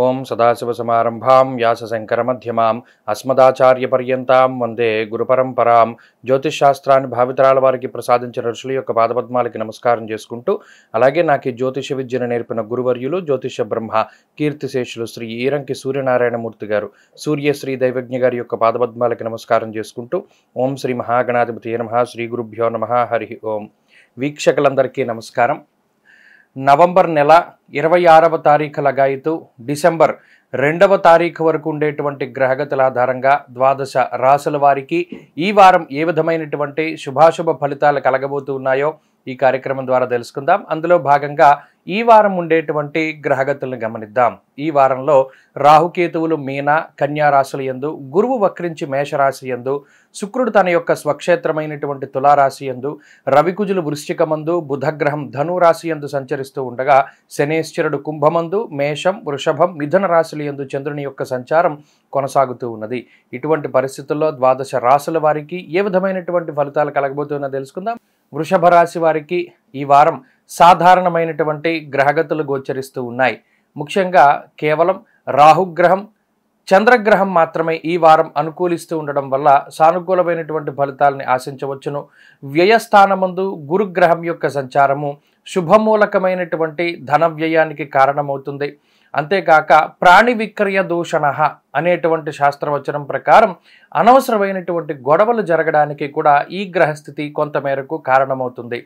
ఓం సదాశివసమారంభాం వ్యాసశంకరమధ్యమాం అస్మదాచార్యపర్యంతం వందే గురుపరంపరాం జ్యోతిష్శాస్త్రాన్ని భావితరాల వారికి ప్రసాదించిన ఋషుల యొక్క పాదపద్మాలకి నమస్కారం చేసుకుంటూ అలాగే నాకు జ్యోతిష విద్యను నేర్పిన గురువర్యులు జ్యోతిష బ్రహ్మ కీర్తిశేషులు శ్రీ ఈరంకి సూర్యనారాయణమూర్తి గారు సూర్యశ్రీ దైవజ్ఞ గారి యొక్క పాదపద్మాలకి నమస్కారం చేసుకుంటూ ఓం శ్రీ మహాగణాధిపతి నమ శ్రీ గురుభ్యో నమ హరి ఓం వీక్షకులందరికీ నమస్కారం నవంబర్ నెల ఇరవై ఆరవ తారీఖు లగాయితూ డిసెంబర్ రెండవ తారీఖు వరకు ఉండేటువంటి గ్రహగతుల ఆధారంగా ద్వాదశ రాసుల వారికి ఈ వారం ఏ విధమైనటువంటి శుభాశుభ ఫలితాలు కలగబోతున్నాయో ఈ కార్యక్రమం ద్వారా తెలుసుకుందాం అందులో భాగంగా ఈ వారం ఉండేటువంటి గ్రహగతులను గమనిద్దాం ఈ వారంలో రాహుకేతువులు మీన కన్యారాశుల ఎందు గురువు వక్రించి మేషరాశి ఎందు శుక్రుడు తన యొక్క స్వక్షేత్రమైనటువంటి తులారాశి ఎందు రవికుజులు వృశ్చికమందు బుధగ్రహం ధనురాశి ఎందు సంచరిస్తూ ఉండగా శనేశ్వరుడు కుంభమందు మేషం వృషభం మిథున రాశుల ఎందు చంద్రుని యొక్క సంచారం కొనసాగుతూ ఉన్నది ఇటువంటి పరిస్థితుల్లో ద్వాదశ రాశుల వారికి ఏ విధమైనటువంటి ఫలితాలు కలగబోతున్నా తెలుసుకుందాం వృషభ రాశి వారికి ఈ వారం సాధారణమైనటువంటి గ్రహగతులు గోచరిస్తూ ఉన్నాయి ముఖ్యంగా కేవలం రాహుగ్రహం చంద్రగ్రహం మాత్రమే ఈ వారం అనుకూలిస్తూ ఉండడం వల్ల సానుకూలమైనటువంటి ఫలితాలని ఆశించవచ్చును వ్యయస్థానమందు గురుగ్రహం యొక్క సంచారము శుభమూలకమైనటువంటి ధన వ్యయానికి కారణమవుతుంది అంతేకాక ప్రాణి విక్రయ దూషణ అనేటువంటి శాస్త్రవచనం ప్రకారం అనవసరమైనటువంటి గొడవలు జరగడానికి కూడా ఈ గ్రహస్థితి కొంతమేరకు కారణమవుతుంది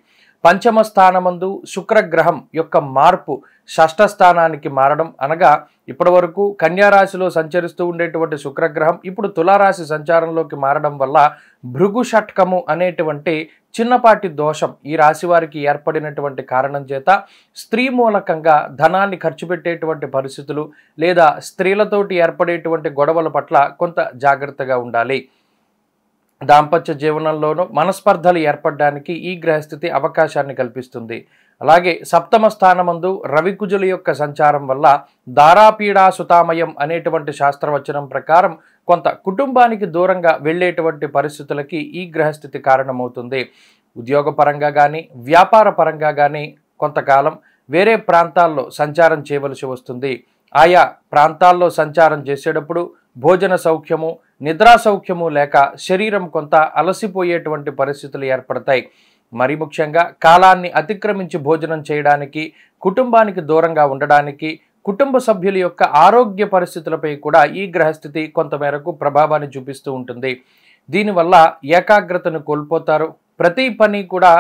పంచమ స్థానమందు శుక్రగ్రహం యొక్క మార్పు షష్ఠ స్థానానికి మారడం అనగా ఇప్పటి వరకు కన్యారాశిలో సంచరిస్తూ ఉండేటువంటి శుక్రగ్రహం ఇప్పుడు తులారాశి సంచారంలోకి మారడం వల్ల భృగు షట్కము అనేటువంటి చిన్నపాటి దోషం ఈ రాశి వారికి ఏర్పడినటువంటి కారణం చేత స్త్రీ మూలకంగా ధనాన్ని ఖర్చు పెట్టేటువంటి పరిస్థితులు లేదా స్త్రీలతోటి ఏర్పడేటువంటి గొడవల పట్ల కొంత జాగ్రత్తగా ఉండాలి దాంపత్య జీవనంలోనూ మనస్పర్ధలు ఏర్పడడానికి ఈ గ్రహస్థితి అవకాశాన్ని కల్పిస్తుంది అలాగే సప్తమ స్థానమందు రవికుజుల యొక్క సంచారం వల్ల దారాపీడా సుతామయం అనేటువంటి శాస్త్రవచనం ప్రకారం కొంత కుటుంబానికి దూరంగా వెళ్ళేటువంటి పరిస్థితులకి ఈ గ్రహస్థితి కారణమవుతుంది ఉద్యోగపరంగా కానీ వ్యాపార పరంగా కానీ కొంతకాలం వేరే ప్రాంతాల్లో సంచారం చేయవలసి వస్తుంది ఆయా ప్రాంతాల్లో సంచారం చేసేటప్పుడు భోజన సౌఖ్యము నిద్రా సౌఖ్యము లేక శరీరం కొంత అలసిపోయేటువంటి పరిస్థితులు ఏర్పడతాయి మరి ముఖ్యంగా కాలాన్ని అతిక్రమించి భోజనం చేయడానికి కుటుంబానికి దూరంగా ఉండడానికి కుటుంబ సభ్యుల యొక్క ఆరోగ్య పరిస్థితులపై కూడా ఈ గ్రహస్థితి కొంతమేరకు ప్రభావాన్ని చూపిస్తూ ఉంటుంది దీనివల్ల ఏకాగ్రతను కోల్పోతారు ప్రతి పని కూడా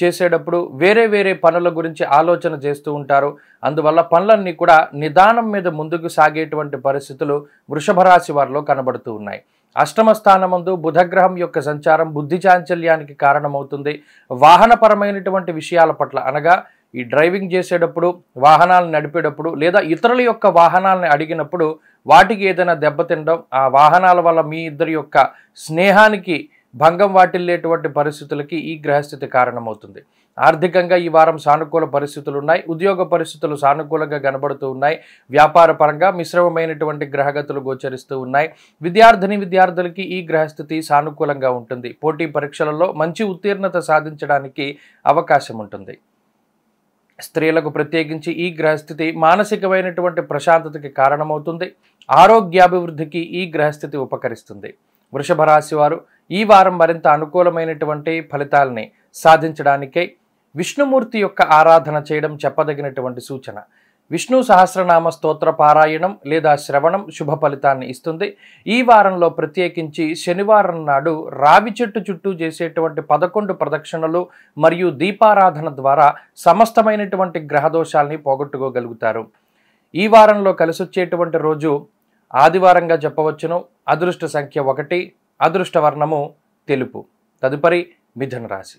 చేసేటప్పుడు వేరే వేరే పనుల గురించి ఆలోచన చేస్తూ ఉంటారు అందువల్ల పనులన్నీ కూడా నిదానం మీద ముందుకు సాగేటువంటి పరిస్థితులు వృషభ రాశి వారిలో కనబడుతూ ఉన్నాయి అష్టమ స్థానమందు బుధగ్రహం యొక్క సంచారం బుద్ధి చాంచల్యానికి కారణమవుతుంది వాహనపరమైనటువంటి విషయాల పట్ల అనగా ఈ డ్రైవింగ్ చేసేటప్పుడు వాహనాలను నడిపేటప్పుడు లేదా ఇతరుల యొక్క వాహనాలను అడిగినప్పుడు వాటికి ఏదైనా దెబ్బతినడం ఆ వాహనాల వల్ల మీ ఇద్దరి యొక్క స్నేహానికి భంగం వాటిల్లేటువంటి పరిస్థితులకి ఈ గ్రహస్థితి కారణమవుతుంది ఆర్థికంగా ఈ వారం సానుకూల పరిస్థితులు ఉన్నాయి ఉద్యోగ పరిస్థితులు సానుకూలంగా కనబడుతూ ఉన్నాయి వ్యాపార పరంగా మిశ్రమమైనటువంటి గ్రహగతులు గోచరిస్తూ ఉన్నాయి విద్యార్థిని విద్యార్థులకి ఈ గ్రహస్థితి సానుకూలంగా ఉంటుంది పోటీ పరీక్షలలో మంచి ఉత్తీర్ణత సాధించడానికి అవకాశం ఉంటుంది స్త్రీలకు ప్రత్యేకించి ఈ గ్రహస్థితి మానసికమైనటువంటి ప్రశాంతతకి కారణమవుతుంది ఆరోగ్యాభివృద్ధికి ఈ గ్రహస్థితి ఉపకరిస్తుంది వృషభ రాశి వారు ఈ వారం మరింత అనుకూలమైనటువంటి ఫలితాలని సాధించడానికై విష్ణుమూర్తి యొక్క ఆరాధన చేయడం చెప్పదగినటువంటి సూచన విష్ణు సహస్రనామ స్తోత్ర పారాయణం లేదా శ్రవణం శుభ ఫలితాన్ని ఇస్తుంది ఈ వారంలో ప్రత్యేకించి శనివారం నాడు రావి చెట్టు చుట్టూ చేసేటువంటి పదకొండు ప్రదక్షిణలు మరియు దీపారాధన ద్వారా సమస్తమైనటువంటి గ్రహదోషాల్ని పోగొట్టుకోగలుగుతారు ఈ వారంలో కలిసొచ్చేటువంటి రోజు ఆదివారంగా చెప్పవచ్చును అదృష్ట సంఖ్య ఒకటి అదృష్ట వర్ణము తెలుపు తదుపరి మిథున రాశి